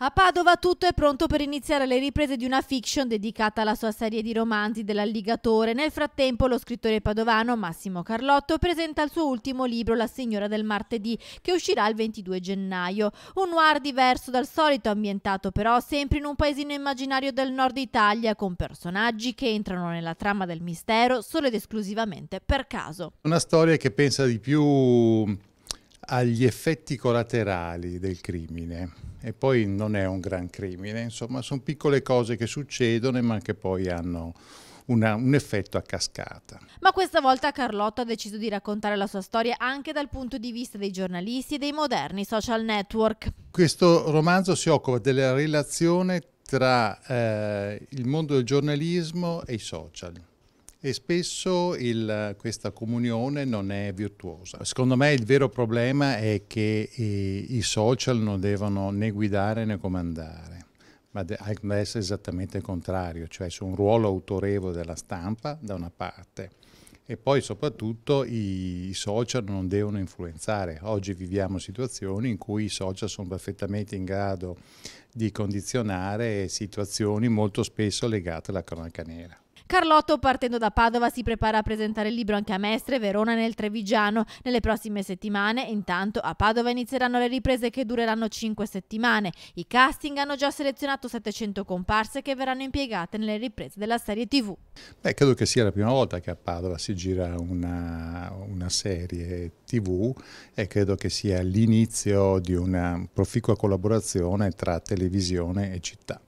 A Padova tutto è pronto per iniziare le riprese di una fiction dedicata alla sua serie di romanzi dell'alligatore. Nel frattempo lo scrittore padovano Massimo Carlotto presenta il suo ultimo libro La signora del martedì che uscirà il 22 gennaio. Un noir diverso dal solito ambientato però sempre in un paesino immaginario del nord Italia con personaggi che entrano nella trama del mistero solo ed esclusivamente per caso. Una storia che pensa di più agli effetti collaterali del crimine e poi non è un gran crimine, insomma sono piccole cose che succedono ma che poi hanno una, un effetto a cascata. Ma questa volta Carlotta ha deciso di raccontare la sua storia anche dal punto di vista dei giornalisti e dei moderni social network. Questo romanzo si occupa della relazione tra eh, il mondo del giornalismo e i social e spesso il, questa comunione non è virtuosa. Secondo me il vero problema è che i, eh, i social non devono né guidare né comandare, ma deve essere esattamente il contrario, cioè c'è un ruolo autorevole della stampa da una parte e poi soprattutto i, i social non devono influenzare. Oggi viviamo situazioni in cui i social sono perfettamente in grado di condizionare situazioni molto spesso legate alla cronaca nera. Carlotto, partendo da Padova, si prepara a presentare il libro anche a Mestre, Verona nel Trevigiano nelle prossime settimane. Intanto a Padova inizieranno le riprese che dureranno 5 settimane. I casting hanno già selezionato 700 comparse che verranno impiegate nelle riprese della serie TV. Beh, credo che sia la prima volta che a Padova si gira una, una serie TV e credo che sia l'inizio di una proficua collaborazione tra televisione e città.